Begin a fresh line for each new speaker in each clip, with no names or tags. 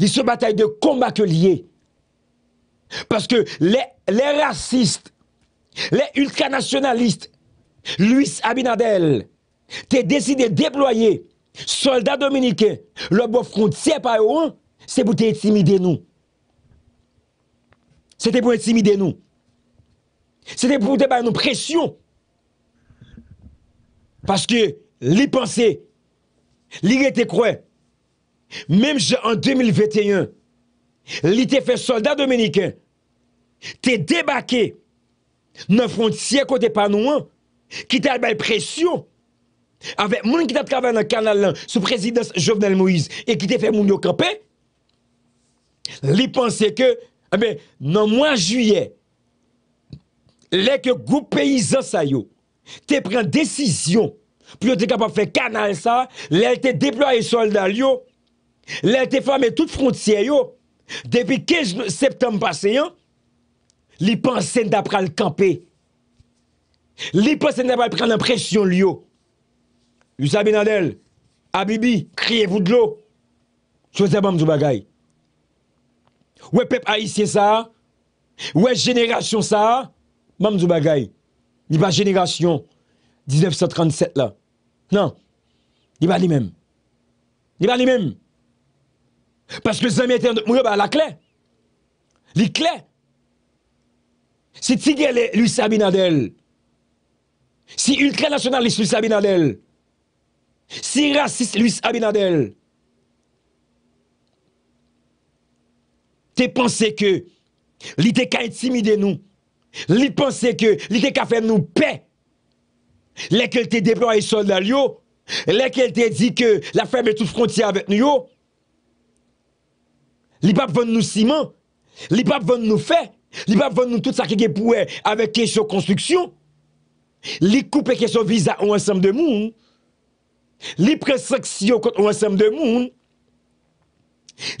Il se bataille de combat que lié. Parce que les, racistes, les ultranationalistes, Luis Abinadel, t'es décidé de déployer soldats dominicains, le beau frontière par eux, c'est pour t'intimider nous. C'était pour intimider nous. C'était pour te faire une pression. Parce que les pensées, les était Mem jè an 2021, li te fè soldat dominikèn, te debakè, nan frontisyè kote panouan, ki te albèl presyon, avè moun ki te travè nan kanal lan, sou prezidens Jovenel Moïse, e ki te fè moun yo kapè, li panse ke, nan moun juyè, lè ke goupè izan sa yo, te pren desisyon, pou yo te kapè fè kanal sa, lè te deploye soldat yo, Lè te fame tout frontiye yo, depi kej septem paseyan, li pan sen dap pral kampe. Li pan sen dap pral pran an presyon li yo. Yusabi Nadel, Abibi, kriyevou dlo, souze mam zou bagay. Ouè pep a isye sa, ouè jeneration sa, mam zou bagay. Ni pa jeneration 1937 la. Nan, ni pa li mem. Ni pa li mem. Paske zanmye eten mou yo ba la kle. Li kle. Si tige li luis abinadel. Si ultranasyonalist luis abinadel. Si rasis luis abinadel. Te pense ke li te ka intimide nou. Li pense ke li te ka fè nou pe. Lè ke lte depo a yi solda li yo. Lè ke lte di ke la fèm etou fronti avèt nou yo. Li pape ven nou siman, li pape ven nou fe, li pape ven nou tout sa keke pouè, avek kekso konstruksyon, li koupe kekso viza ou ansam de moun, li presaksyon kont ou ansam de moun,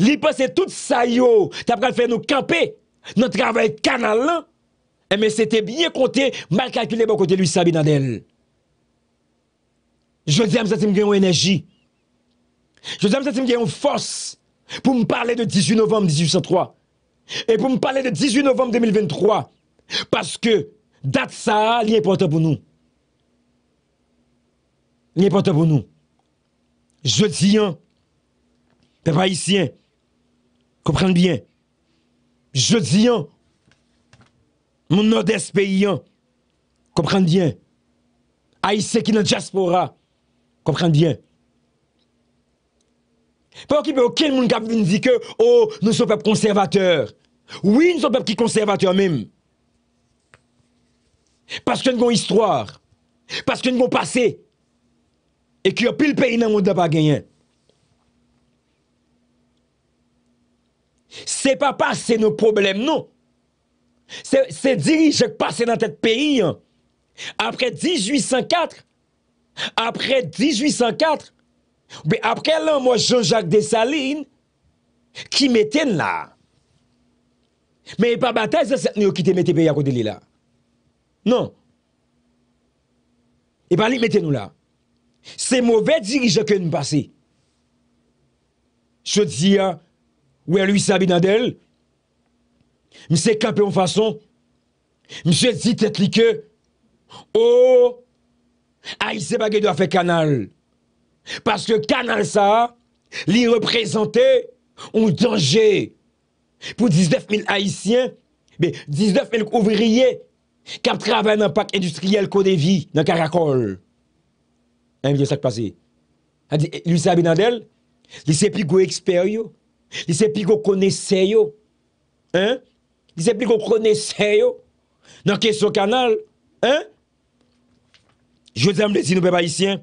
li pase tout sa yo, tapra fè nou kampe, nou travè kanalan, e men se te bie kote, mal kalkule bo kote lui sabi nan el. Je zi amzatim gen yon enerji, je zi amzatim gen yon fos, pour me parler de 18 novembre 1803 et pour me parler de 18 novembre 2023 parce que date ça, est important pour nous. Il est important pour nous. Je dis, hein, peuple haïtien, comprenez bien. Je dis, hein, mon nord-est pays, hein, comprenez bien. Haïtien qui sont dans la diaspora, comprenez bien. Pas a aucun monde qui vient dire que, oh, nous sommes peuple conservateur. Oui, nous sommes peuple qui conservateurs même. Parce que nous avons histoire. Parce que nous avons passé. Et qu'il y a plus le pays dans le monde pas gagné. C'est pas c'est nos problèmes, non. C'est suis passé dans notre pays. Hein. Après 1804, après 1804, Be apre lan mwa Jean-Jacques Dessalines, ki meten la. Me e pa bataz aset nou ki te meten pe ya kode li la. Non. E pa li meten nou la. Se mouve dirijan ke nou pase. Se di ya, wè lwisabi nan del, mi se kape yon fason, mi se di tet li ke, o, oh, a yi se bagay do a fe kanal. Parce que canal ça, représentés représentait un danger pour 19 000 Haïtiens, mais 19 000 ouvriers qui travaillent dans le parc industriel Côte Vie, dans Caracol. Un hein, million ça passé. Lui, Abinadel, il sait plus expert, il sait plus connaisseur, hein? Il sait plus connaisseur dans question canal, hein? Je dis à dire, nous, peuple haïtiens,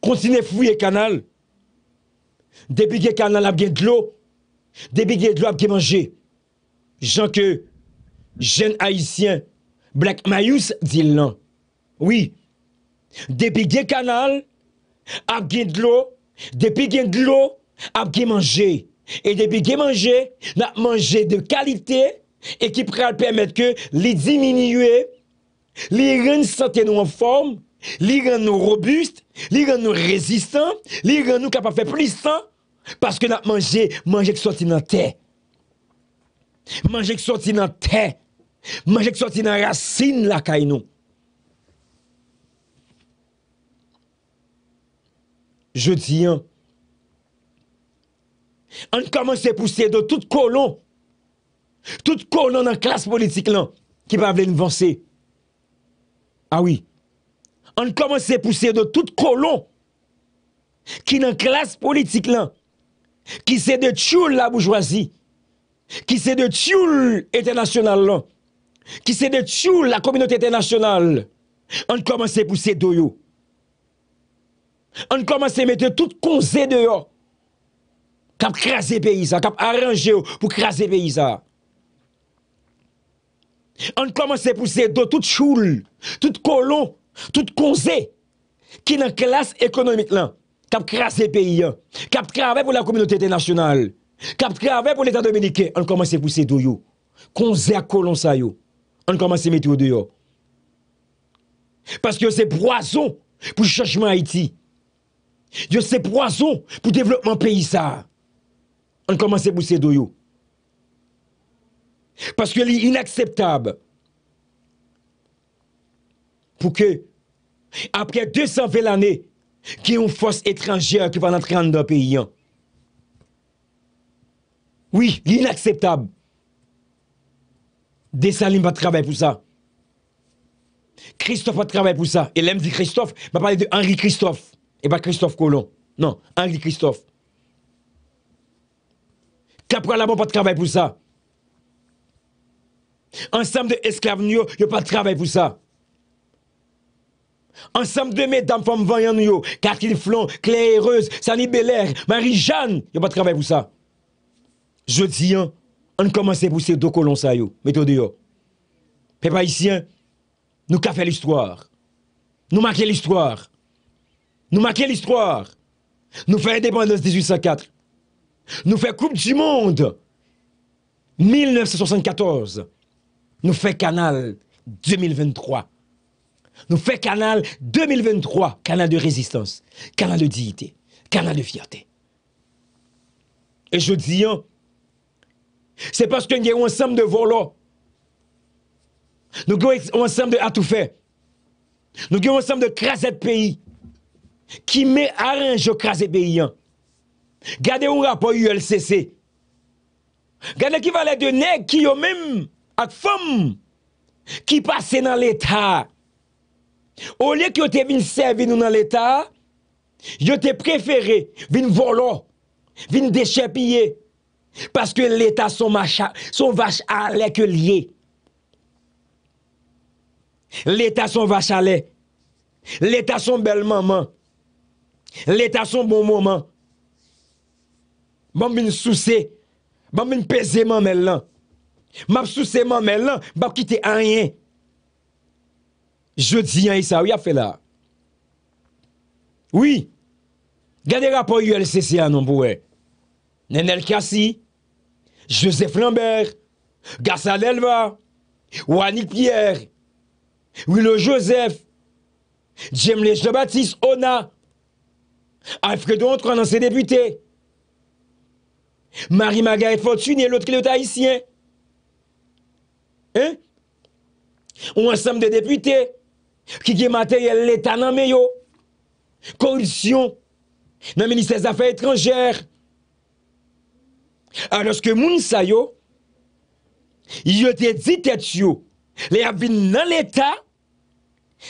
kontine fwye kanal, debi gen kanal ap gen dlo, debi gen dlo ap gen manje, jan ke jen haisyen, blek mayous, di nan, oui, debi gen kanal, ap gen dlo, debi gen dlo, ap gen manje, e debi gen manje, nan manje de kalite, e ki pral pemet ke li diminye, li ren sante nou an form, L'Iran nou robust, l'Iran nou rezistan, l'Iran nou kapafè plisan, paske nan manje, manje ksoti nan te. Manje ksoti nan te, manje ksoti nan rasin lakay nou. Je diyan, an kaman se pousse de tout kolon, tout kolon nan klas politik lan, ki pa avlen ah vansé. Awi, An komanse puse do tout kolon Ki nan klas politik lan Ki se de tchoul la boujwazi Ki se de tchoul etenasyonal lan Ki se de tchoul la kominote etenasyonal An komanse puse do yo An komanse mette tout konze de yo Kap krasi pe yisa, kap aranje yo pou krasi pe yisa An komanse puse do tout tchoul, tout kolon Tout konze, ki nan klas ekonomik lan, kapkra se peyi, kapkra avè pou la kominotete nasyonal, kapkra avè pou l'Etat Dominikè, an komanse pousse do yo. Konze akolonsa yo. An komanse meti yo do yo. Paske yo se proazo pou chachman Haiti. Yo se proazo pou devlopman peyi sa. An komanse pousse do yo. Paske li inakseptab. Pou ke, Après 220 Qui ont force étrangère Qui va entrer dans un pays hein. Oui, l'inacceptable Dessaline va travailler travailler pour ça Christophe va travailler pour ça Et l'homme dit Christophe, va parler de Henri Christophe. Et pas Christophe Colomb. Non, Henri Christophe. ne Labon pas travailler pour ça Ensemble de y a pas de travail pour ça ensemble de mesdames, femmes voyantes, yo, Catherine Flon, Claire Heureuse, Sani Belair, Marie-Jeanne, y'a pas de travail pour ça. Je dis, hein, on commence à pousser deux colons ça, yo, méthode yo. Peuple haïtien, nous qu'a fait l'histoire. Nous marquons l'histoire. Nous marquons l'histoire. Nous faisons indépendance 1804. Nous faisons Coupe du Monde 1974. Nous faisons Canal 2023. Nous fait canal 2023, canal de résistance, canal de dignité, canal de fierté. Et je dis, hein, c'est parce que nous avons ensemble de volants. Nous avons ensemble de tout faire. Nous avons ensemble de craser pays. Qui met à arrange craser pays. Hein. Gardez un rapport ULCC. Gardez qui va de nègres qui ont même, avec femmes, qui passent dans l'État. Ou liye ki yo te vin servin nou nan l'Etat, yo te preferi vin volon, vin deshepiye, paske l'Etat son vache ale ke liye. L'Etat son vache ale. L'Etat son bel maman. L'Etat son bon maman. Ban bin souse, ban bin peze man men lan. Mab souse man men lan, ban ki te anyen. Je diyan yisa ou ya fe la. Oui. Gade rapo yu LCC anon bouwe. Nenel Kassi. Joseph Lambert. Gassal Elva. Wani Pierre. Willo Joseph. Jemle Jlobatis. Ona. Alfredo Antoine an se depute. Marie-Marie Fortuny. Loutre le Taïsien. Hein? Ou ansam de depute. Eh? Ki ge mater yel l'Etat nan me yo. Korrosyon nan meni se zafan etranjer. Anoske moun sa yo, yote di tet yo. Le yav vin nan l'Etat,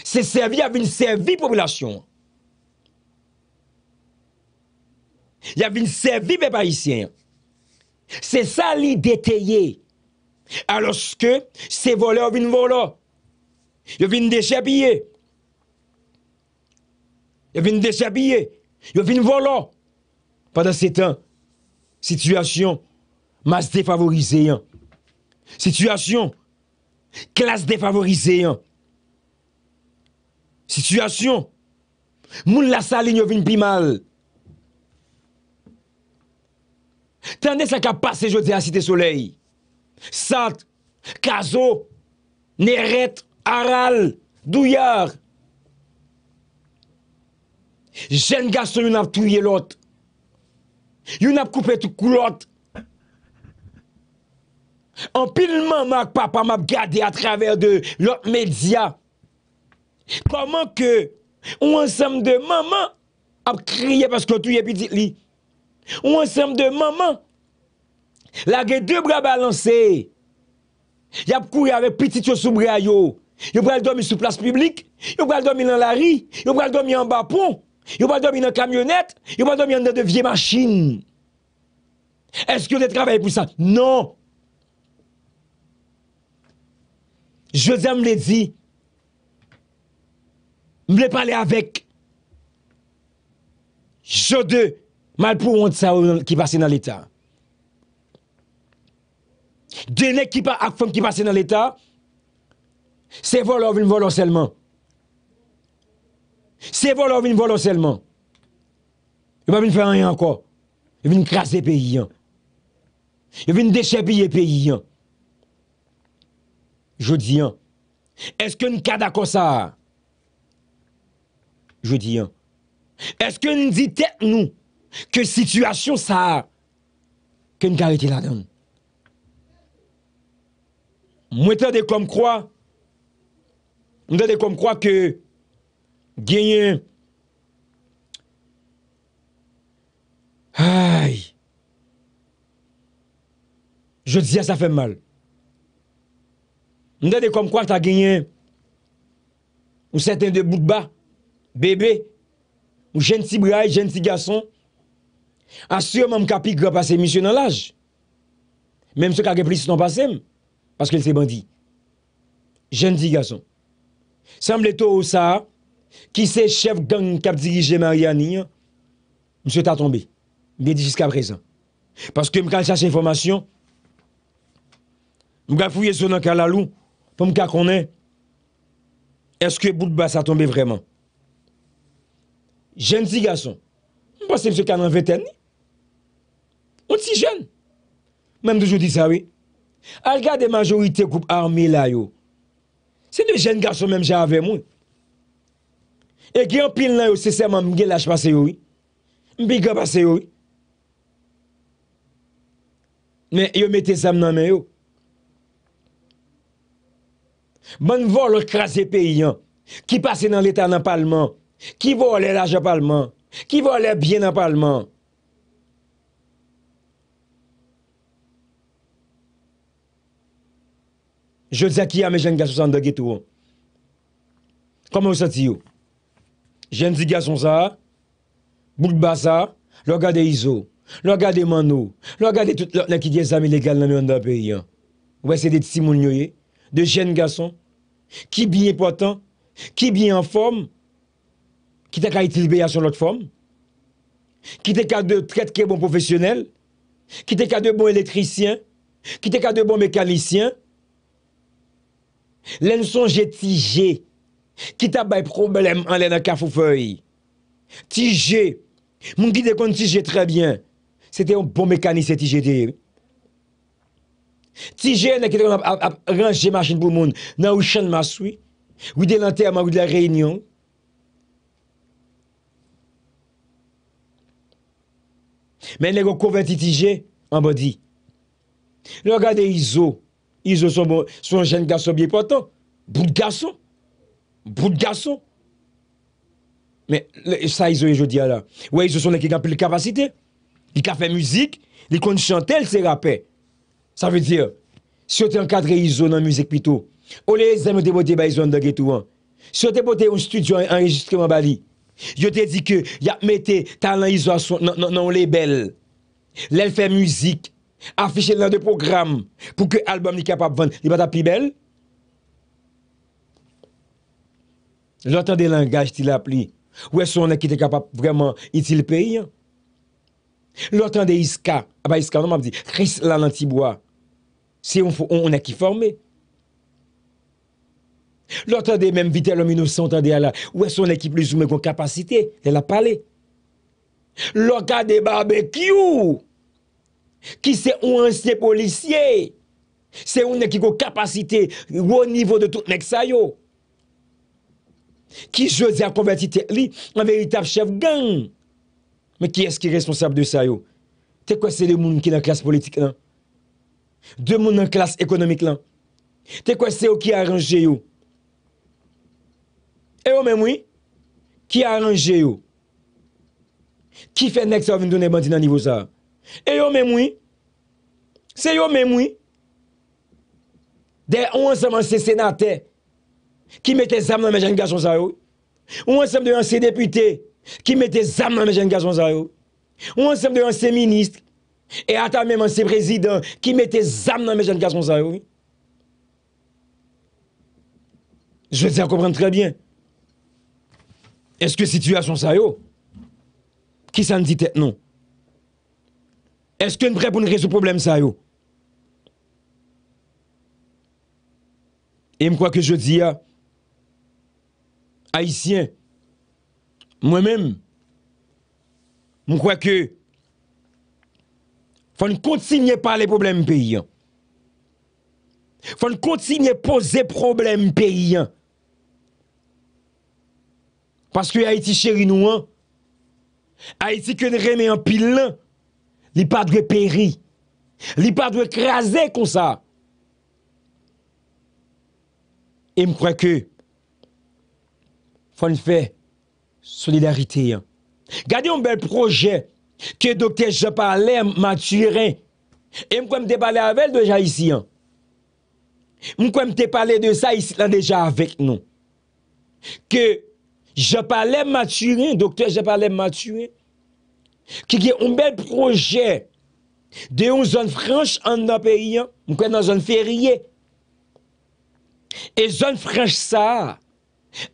se servi yav vin servi popolasyon. Yav vin servi be paisyen. Se sa li deteyye. Anoske se vole yav vin vole. Yo vin deshebiye. Yo vin deshebiye. Yo vin volo. Padre setan. Sityasyon. Mas defavorizeyen. Sityasyon. Klas defavorizeyen. Sityasyon. Moun la sali yo vin pimal. Tande sa ka pase yo de asite soley. Sant. Kazo. Neret. Aral, Douyar, Jen gaston yon ap touye lot, Yon ap koupe tout kou lot, An pil maman ak papa m ap gade a traver de lot medya, Koman ke, Ou ansenm de maman, Ap kriye paske touye pitit li, Ou ansenm de maman, Lagye de bra balanse, Yap kouye ave pitit yo soubra yo, Yo pral dormir sous place publique, yo pral dormir dans la rue, yo pral dormir en bas pont, yo pral dormir dans camionnette, yo pral dormir dans de vieilles machines. Est-ce que vous travaillé pour ça Non. Je me l'ai dit. Je voulais parler avec. Je de mal pour honte ça qui passe dans l'État. Deux qui pas qui passe dans l'État, Se vo lò vin vo lò selman. Se vo lò vin vo lò selman. Yon e pa vin fè an yon kò. Yon e vin krasè pe yon. Yon e vin deche biye pe yon. Jou di yon. Eske yon kada kò sa a? Jou di yon. Eske yon di tèk nou? Ke situasyon sa a? Ke yon kare ti la dan? Mwen tè de kòm kwa? Mwen tè de kòm kwa? Mdè de kom kwa ke genyen. Ay. Je di ya sa fe mal. Mdè de kom kwa ta genyen. Ou seten de bout ba. Bebe. Ou jen ti brai, jen ti gason. Asurman m kapi kwa pase misyon nan laj. Mem se kage plis nan pasem. Paske l se bandi. Jen ti gason. Semble to ou sa, ki se chef gang kap dirije Mariani, mse ta tombe. Mde di jiska prezant. Paske mkan chache informasyon, mga fouye sonan kalalou, pou mka konen, eske bout basa tombe vreman. Jen si gason, mpa se mse kanan veten ni. On si jen. Men dojou di sa we. Al ga de majorite koup armi la yo. Se nou jen gasyon menm jave mwen. E gen yon pil nan yo, se seman mgen laj pase yoy. Mbi go pase yoy. Men, yo mette zem nan men yo. Men vol krasi peyi yon. Ki pase nan letan nan palman. Ki vol lè laj nan palman. Ki vol lè biye nan palman. Je zaki a me jen gason zan da getou an. Koman ou sati yo? Jen zi gason zan, boul baza, lor gade izo, lor gade mano, lor gade tout lor lakidye zan me legal nan nou an da pe yon. Ou ese de tsi moun nyo ye, de jen gason, ki biye po atan, ki biye an form, ki te ka itil beya son lot form, ki te ka de tret ke bon profesyonel, ki te ka de bon elektrisyen, ki te ka de bon mekalisyen, Len sonje Tijé. Kitab bay problem anle nan kafou foy. Tijé. Moun gide kon Tijé trebyen. Sete yon bon mekanise Tijé deye. Tijé nekite kon ap ranje masjen pou moun. Nan ou chan maswi. Ou de lanterman ou de la reynyon. Men lego koventi Tijé. Anbo di. Le gade Izo. Iso son jen gaso biye poto. Bout gaso. Bout gaso. Me sa iso yo jodi a la. Ou e iso son ek ek apil kapasite. Ek apel muzik. Lekon chante el se rapè. Sa ve dire. Si yo te ankadre iso nan muzik pito. Ou le zem ou debote ba iso an deg etou an. Si yo te bote ou studio an registreman ba li. Yo te di ke. Ya mete ta lan iso non, aso nan non, non, ou le bel. Le l fè muzik. Afishe nan de program pou ke albom ni kapap van, li ba ta pi bel? Lotan de langaj ti la pli, ou eson an ki te kapap vreman iti le peyi? Lotan de iska, aba iska nan ma ap di, kris lan an ti bwa, si yon an ki forme? Lotan de menm vitel an 1900 an de ala, ou eson an ki pli zume kon kapasite de la pale? Lotan de barbekyou! Ki se ou ansye polisye? Se ou ne ki go kapasite ou o nivou de tout nek sa yo? Ki jose a provertite li an veritab chef gang? Me ki eski responsable de sa yo? Te kwa se de moun ki nan klas politik lan? De moun nan klas ekonomik lan? Te kwa se ou ki aranje yo? E ou men moui? Ki aranje yo? Ki fe nek sa ou vindoun e bandi nan nivou sa yo? Et yon même oui. C'est yo même oui. Des 11 anciens sénateurs qui mettaient des dans mes jeunes garçons ça yo. Ou ensemble de anciens députés qui mettaient des dans mes jeunes garçons ça yo. Ou ensemble de anciens ministres et à même un présidents qui mettaient des dans mes jeunes garçons ça Je veux dire comprendre très bien. Est-ce que situation ça yo qui s'en dit tête non? Eske nou pre pou nou reso problem sa yo? E mkwa ke jodi ya, Haitien, mwen men, mkwa ke, fwenn kontinye pa le problem pe yon. Fwenn kontinye poze problem pe yon. Paske Haiti cheri nou an, Haiti ke nou rene an pil an, Li pa dwe peri. Li pa dwe kreaze kon sa. E mkwen ke fwen li fe solidarite yon. Gade yon bel proje ke dokte jopale maturin. E mkwen mte pale avèl deja isi yon. Mkwen mte pale de sa isi lan deja avèk non. Ke jopale maturin dokte jopale maturin. Ki gen yon bel proje de yon zon franj an nan periyan, mwen kwen nan zon ferye, e zon franj sa,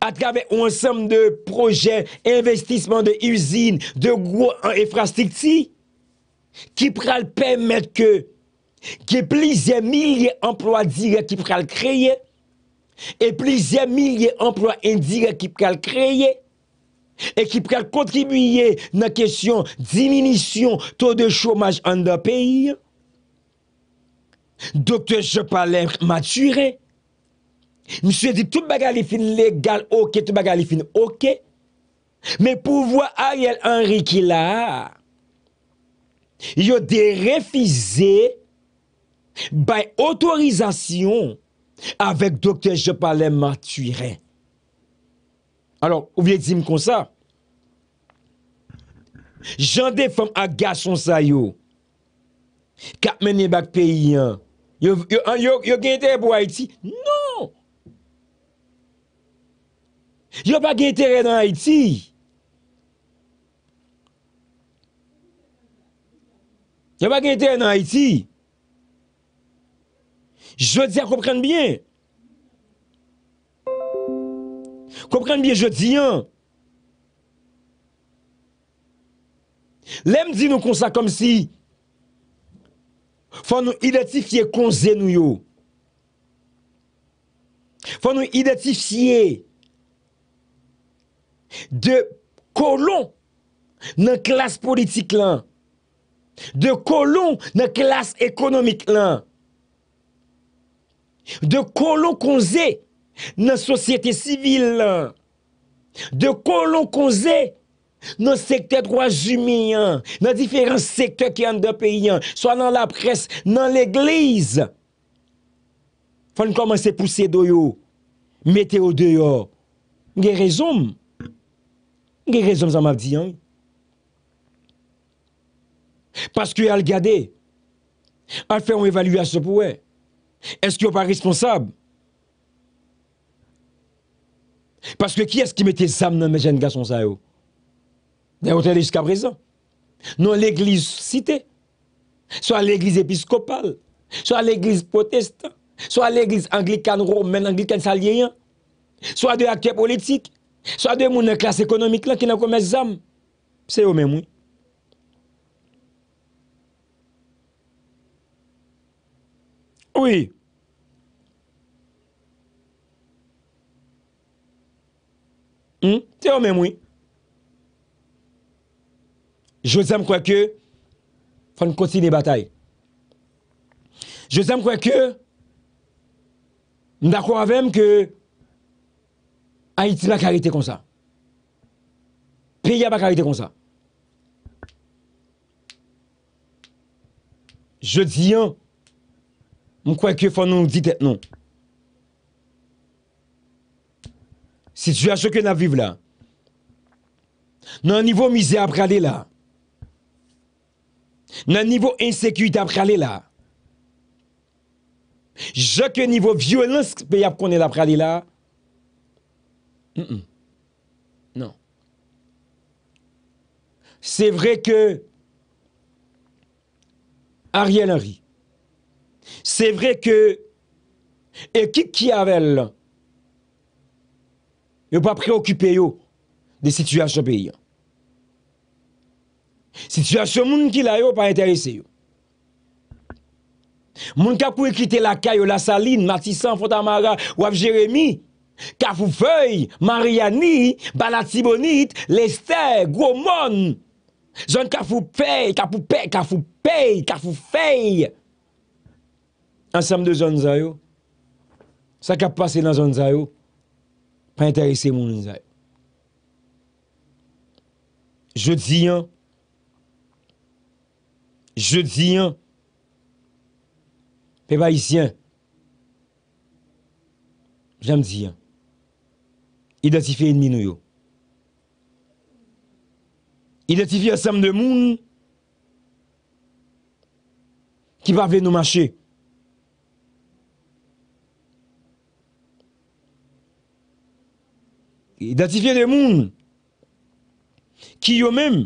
atkave yon ansam de proje, investisman de usine, de gwo an e frastik ti, ki pral pemet ke, ki plizye milye emplwa diga ki pral kreyye, e plizye milye emplwa indiga ki pral kreyye, E ki prek kontribuye nan kesyon Diminisyon to de chomaj An da peyi Dokte je palen Maturè Mse di tout bagalifin legal Ok tout bagalifin ok Men pou vwa a yel Enri ki la Yo de refize Bay Otorizasyon Avek dokte je palen Maturè alor ou vye di m kon sa, jan defam aga son sa yo, kap menye bak peyi an, yo gen tere pou Haiti, non, yo pa gen tere nan Haiti, yo pa gen tere nan Haiti, yo di a komprenn bien, Mye jodi an Lem di nou kon sa kom si Fon nou identifiye kon ze nou yo Fon nou identifiye De kolon Nan klas politik lan De kolon Nan klas ekonomik lan De kolon kon ze Nan sosyete sivil lan de colocoser dans le secteur droits humains, dans différents secteurs qui sont dans le pays, soit dans la presse, dans l'église. Faut commencer à pousser d'oyo. mettre au dehors. Vous avez raison. Vous avez raison, ça m'a dit. Hein? Parce que a regardé, Enfin, fait une évaluation pour point. Est-ce qu'ils n'est pas responsable? Paske ki es ki mette zam nan me jen gason sa yo? Ne otele jusqu'a prezan. Non l'Eglise site. So a l'Eglise episkopal. So a l'Eglise protestan. So a l'Eglise Anglikan-Romen, Anglikan-Salyen. So a de aktye politik. So a de mounen klas ekonomik lan ki nan kome zam. Se yo men mou. Ouye. Tè ou men mwen. Je zem kwa ke fan koti ne batae. Je zem kwa ke m da kwa vem ke Haiti ma karite kon sa. Pè ya ma karite kon sa. Je zem kwa ke fan nou ditet nou. situation que nous vivons là, dans le niveau misère après aller là, dans le niveau insécurité après aller là, je niveau violence pays qu'on est après aller là, non. C'est vrai que Ariel Henry, c'est vrai que et qui avait là, yo pa preokupè yo de situasyon pe yon. Situasyon moun ki la yo pa enterese yo. Moun ka pou ekite lakay yo, la Saline, Matisan, Fontamara, Waf Jeremie, Kafou Feu, Mariani, Balatibonit, Lester, Gwomon, zon Kafou Pei, Kafou Pei, Kafou Feu, ansam de zon zay yo. Sa ka pou pase nan zon zay yo. Pa interese moun nizay. Je diyan. Je diyan. Pe ba isyan. Jem diyan. Identifiye inminou yo. Identifiye asam de moun. Ki pa vle nou mache. Ki pa vle nou mache. Datifye de moun ki yo men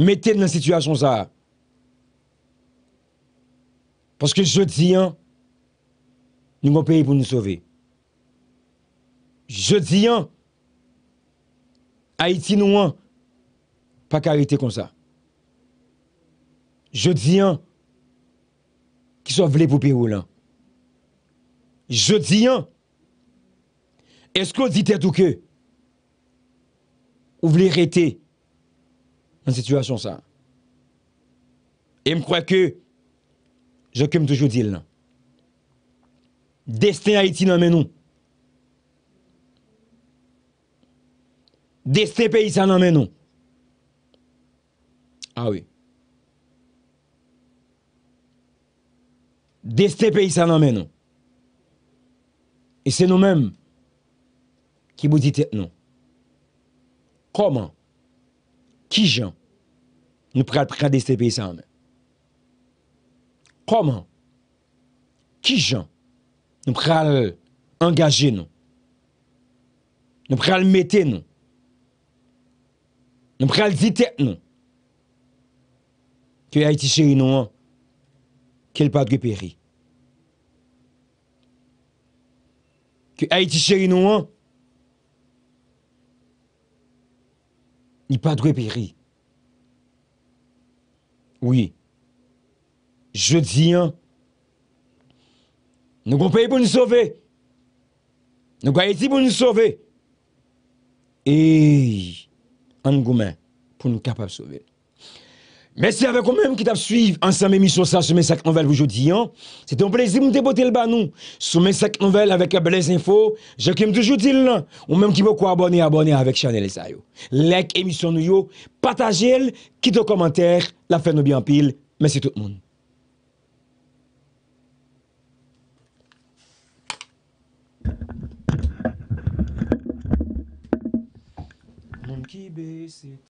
mette nan situasyon sa. Paske jodi an nou moun peyi pou nou sove. Jodi an Haiti nou an pa karite kon sa. Jodi an ki so vle pou pi ou lan. Jodi an esko di te touke ki yo men ou voulez arrêter dans situation ça. Et je crois que, je comme toujours dire. non. destin Haïti dans nous. Destin pays ça dans nous. Ah oui. Destin pays ça dans nous. Et c'est nous-mêmes qui vous dit non Koman, kijan, nou pral prade sepe sa anmen? Koman, kijan, nou pral engaje nou? Nou pral mette nou? Nou pral zite nou? Ki ay ti che yi nou an, kel padwe peri? Ki ay ti che yi nou an, Ni pa dwe peri. Oui. Je di an. Nou kon peyi pou nou sove. Nou kon ayeti pou nou sove. E an gomen pou nou kapab sove. Mèsi avèk ou mèm ki tap suiv ansem emisyon sa sou mèsek anvel vjoudiyan. Se te mplezim mte botel ban nou sou mèsek anvel avèk abèlèz info. Je kem toujou dil nan ou mèm ki mèkou abonè abonè avèk chanel esa yo. Lèk emisyon nou yo, patajel, kitou komantèr, la fè nou bi anpil. Mèsi tout moun. Mèm ki besit.